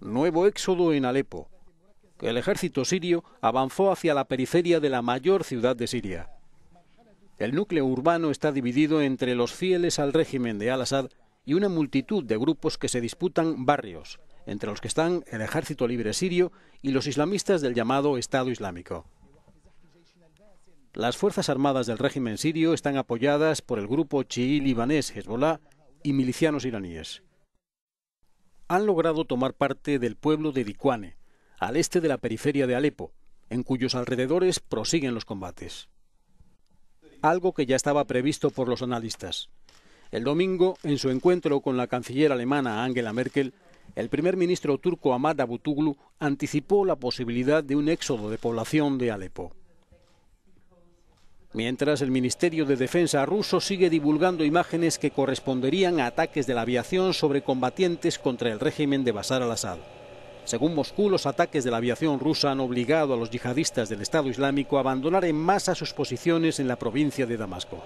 Nuevo éxodo en Alepo. El ejército sirio avanzó hacia la periferia de la mayor ciudad de Siria. El núcleo urbano está dividido entre los fieles al régimen de Al-Assad y una multitud de grupos que se disputan barrios, entre los que están el Ejército Libre Sirio y los islamistas del llamado Estado Islámico. Las Fuerzas Armadas del régimen sirio están apoyadas por el grupo chií libanés Hezbollah y milicianos iraníes han logrado tomar parte del pueblo de Dikwane, al este de la periferia de Alepo, en cuyos alrededores prosiguen los combates. Algo que ya estaba previsto por los analistas. El domingo, en su encuentro con la canciller alemana Angela Merkel, el primer ministro turco Ahmad Abutuglu anticipó la posibilidad de un éxodo de población de Alepo. Mientras, el Ministerio de Defensa ruso sigue divulgando imágenes que corresponderían a ataques de la aviación sobre combatientes contra el régimen de Bashar al-Assad. Según Moscú, los ataques de la aviación rusa han obligado a los yihadistas del Estado Islámico a abandonar en masa sus posiciones en la provincia de Damasco.